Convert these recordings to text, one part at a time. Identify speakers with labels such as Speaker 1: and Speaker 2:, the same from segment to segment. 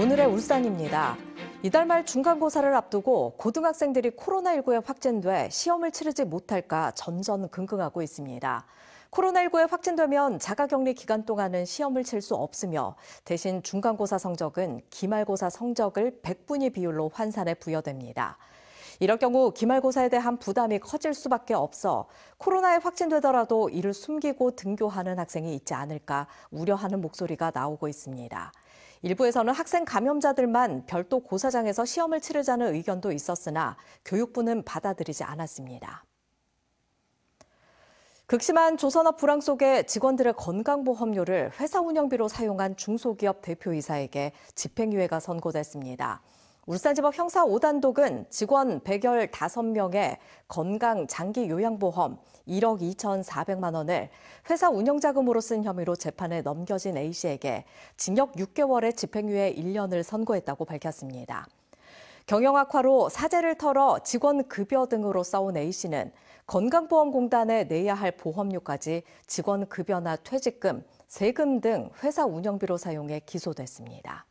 Speaker 1: 오늘의 울산입니다. 이달 말 중간고사를 앞두고 고등학생들이 코로나19에 확진돼 시험을 치르지 못할까 전전긍긍하고 있습니다. 코로나19에 확진되면 자가격리 기간 동안은 시험을 칠 수 없으며 대신 중간고사 성적은 기말고사 성적을 100분위 비율로 환산해 부여됩니다. 이럴 경우 기말고사에 대한 부담이 커질 수밖에 없어 코로나에 확진되더라도 이를 숨기고 등교하는 학생이 있지 않을까 우려하는 목소리가 나오고 있습니다. 일부에서는 학생 감염자들만 별도 고사장에서 시험을 치르자는 의견도 있었으나 교육부는 받아들이지 않았습니다. 극심한 조선업 불황 속에 직원들의 건강보험료를 회사 운영비로 사용한 중소기업 대표이사에게 집행유예가 선고됐습니다. 울산지법 형사 5단독은 직원 115명의 건강 장기 요양보험 1억 2,400만 원을 회사 운영자금으로 쓴 혐의로 재판에 넘겨진 A씨에게 징역 6개월의 집행유예 1년을 선고했다고 밝혔습니다. 경영 악화로 사재를 털어 직원 급여 등으로 싸운 A씨는 건강보험공단에 내야 할 보험료까지 직원 급여나 퇴직금, 세금 등 회사 운영비로 사용해 기소됐습니다.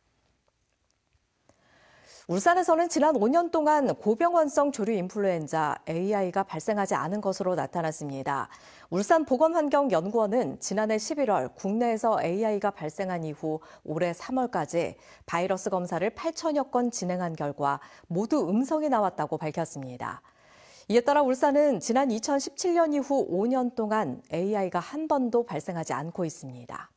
Speaker 1: 울산에서는 지난 5년 동안 고병원성 조류 인플루엔자 AI가 발생하지 않은 것으로 나타났습니다. 울산보건환경연구원은 지난해 11월 국내에서 AI가 발생한 이후 올해 3월까지 바이러스 검사를 8천여 건 진행한 결과 모두 음성이 나왔다고 밝혔습니다. 이에 따라 울산은 지난 2017년 이후 5년 동안 AI가 한 번도 발생하지 않고 있습니다.